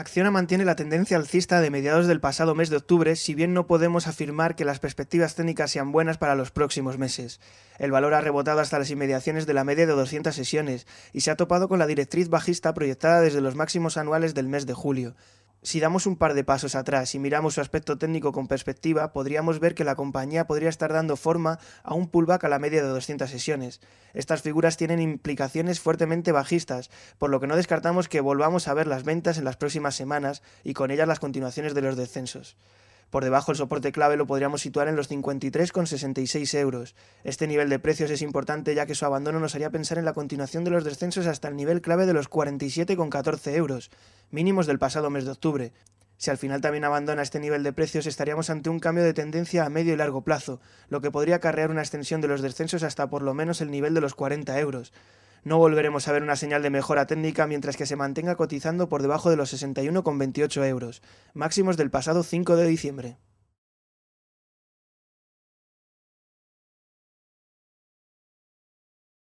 Acciona mantiene la tendencia alcista de mediados del pasado mes de octubre, si bien no podemos afirmar que las perspectivas técnicas sean buenas para los próximos meses. El valor ha rebotado hasta las inmediaciones de la media de 200 sesiones y se ha topado con la directriz bajista proyectada desde los máximos anuales del mes de julio. Si damos un par de pasos atrás y miramos su aspecto técnico con perspectiva, podríamos ver que la compañía podría estar dando forma a un pullback a la media de 200 sesiones. Estas figuras tienen implicaciones fuertemente bajistas, por lo que no descartamos que volvamos a ver las ventas en las próximas semanas y con ellas las continuaciones de los descensos. Por debajo el soporte clave lo podríamos situar en los 53,66 euros. Este nivel de precios es importante ya que su abandono nos haría pensar en la continuación de los descensos hasta el nivel clave de los 47,14 euros mínimos del pasado mes de octubre. Si al final también abandona este nivel de precios, estaríamos ante un cambio de tendencia a medio y largo plazo, lo que podría acarrear una extensión de los descensos hasta por lo menos el nivel de los 40 euros. No volveremos a ver una señal de mejora técnica mientras que se mantenga cotizando por debajo de los 61,28 euros, máximos del pasado 5 de diciembre.